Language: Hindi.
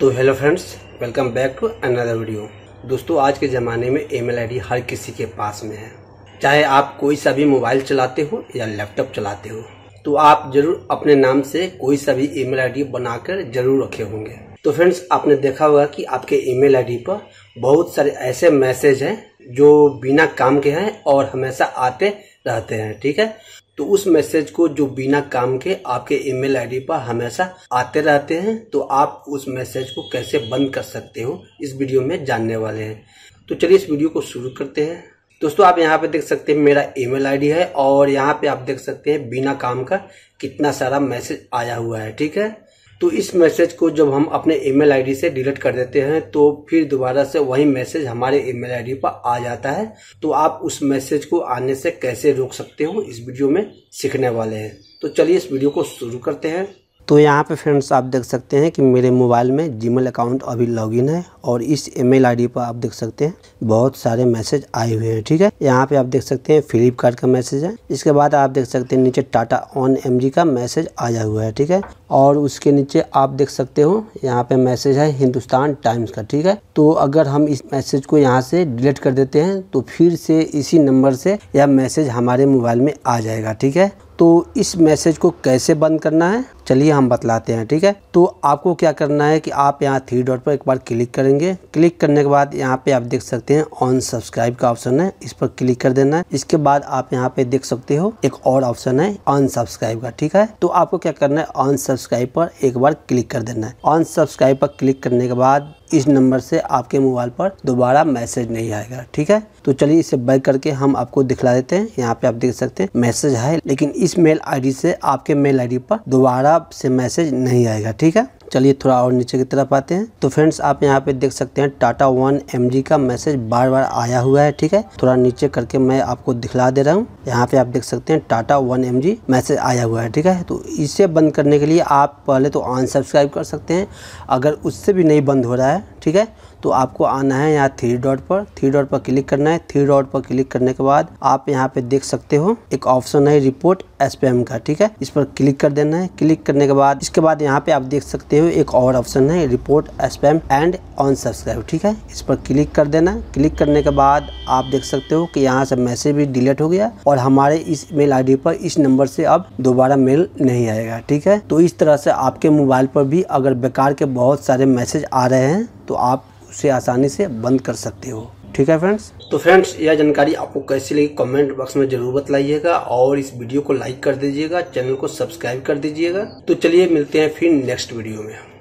तो hello friends welcome back to another video दोस्तों आज के ज़माने में ईमेल आईडी हर किसी के पास में है चाहे आप कोई सा भी मोबाइल चलाते हो या लैपटॉप चलाते हो तो आप जरूर अपने नाम से कोई सा भी ईमेल आईडी बनाकर जरूर रखे होंगे तो फ्रेंड्स आपने देखा होगा कि आपके ईमेल आईडी पर बहुत सारे ऐसे मैसेज हैं जो बिना काम के हैं और हमेशा आते रहते हैं ठीक है तो उस मैसेज को जो बिना काम के आपके ईमेल आईडी पर हमेशा आते रहते हैं तो आप उस मैसेज को कैसे बंद कर सकते हो इस वीडियो में जानने वाले हैं तो चलिए इस वीडियो को शुरू करते हैं दोस्तों आप यहाँ पे देख सकते हैं मेरा ईमेल आईडी है और यहाँ पे आप देख सकते हैं बिना काम का कितना सारा मैसेज आया हुआ है ठीक है तो इस मैसेज को जब हम अपने ईमेल आईडी से डिलीट कर देते हैं तो फिर दोबारा से वही मैसेज हमारे ईमेल आईडी पर आ जाता है तो आप उस मैसेज को आने से कैसे रोक सकते हो इस वीडियो में सीखने वाले हैं तो चलिए इस वीडियो को शुरू करते हैं तो यहाँ पे फ्रेंड्स आप देख सकते हैं कि मेरे मोबाइल में जीमेल अकाउंट अभी लॉगिन है और इस ईमेल आईडी पर आप देख सकते हैं बहुत सारे मैसेज आए हुए हैं ठीक है यहाँ पे आप देख सकते हैं फ्लिपकार्ट का मैसेज है इसके बाद आप देख सकते हैं नीचे टाटा ऑन एम का मैसेज आया हुआ है ठीक है और उसके नीचे आप देख सकते हो यहाँ पे मैसेज है हिंदुस्तान टाइम्स का ठीक है तो अगर हम इस मैसेज को यहाँ से डिलीट कर देते हैं तो फिर से इसी नंबर से यह मैसेज हमारे मोबाइल में आ जाएगा ठीक है तो इस मैसेज को कैसे बंद करना है चलिए हम बतलाते हैं ठीक है तो आपको क्या करना है कि आप यहाँ थ्री डॉट पर एक बार क्लिक करेंगे क्लिक करने के बाद यहाँ पे आप देख सकते हैं ऑन सब्सक्राइब का ऑप्शन है इस पर क्लिक कर देना है इसके बाद आप यहाँ पे देख सकते हो एक और ऑप्शन है अनसब्सक्राइब का ठीक है तो आपको क्या करना है अनसब्सक्राइब अनसब्सक्राइब पर एक बार क्लिक कर देना है ऑन सब्सक्राइब पर क्लिक करने के बाद इस नंबर से आपके मोबाइल पर दोबारा मैसेज नहीं आएगा ठीक है तो चलिए इसे बैक करके हम आपको दिखला देते हैं यहाँ पे आप देख सकते हैं मैसेज है लेकिन इस मेल आईडी से आपके मेल आईडी पर दोबारा से मैसेज नहीं आएगा ठीक है चलिए थोड़ा और नीचे की तरफ आते हैं तो फ्रेंड्स आप यहाँ पे देख सकते हैं टाटा वन एम का मैसेज बार बार आया हुआ है ठीक है थोड़ा नीचे करके मैं आपको दिखला दे रहा हूँ यहाँ पे आप देख सकते हैं टाटा वन एम मैसेज आया हुआ है ठीक है तो इसे बंद करने के लिए आप पहले तो अनसब्सक्राइब कर सकते हैं अगर उससे भी नहीं बंद हो रहा है ठीक है तो आपको आना है यहाँ थ्री डॉट पर थ्री डॉट पर क्लिक करना है थ्री डॉट पर क्लिक करने के बाद आप यहाँ पे देख सकते हो एक ऑप्शन है रिपोर्ट एस का ठीक है इस पर क्लिक कर देना है क्लिक करने के बाद इसके बाद यहाँ पे आप देख सकते हो एक और ऑप्शन है report S and unsubscribe ठीक है इस पर क्लिक कर देना क्लिक करने के बाद आप देख सकते हो कि यहाँ से मैसेज भी डिलीट हो गया और हमारे इस मेल आईडी पर इस नंबर से अब दोबारा मेल नहीं आएगा ठीक है तो इस तरह से आपके मोबाइल पर भी अगर बेकार के बहुत सारे मैसेज आ रहे हैं तो आप उसे आसानी से बंद कर सकते हो ठीक है फ्रेंड्स तो फ्रेंड्स यह जानकारी आपको कैसी लगी कमेंट बॉक्स में जरूर बताइएगा और इस वीडियो को लाइक कर दीजिएगा चैनल को सब्सक्राइब कर दीजिएगा तो चलिए मिलते हैं फिर नेक्स्ट वीडियो में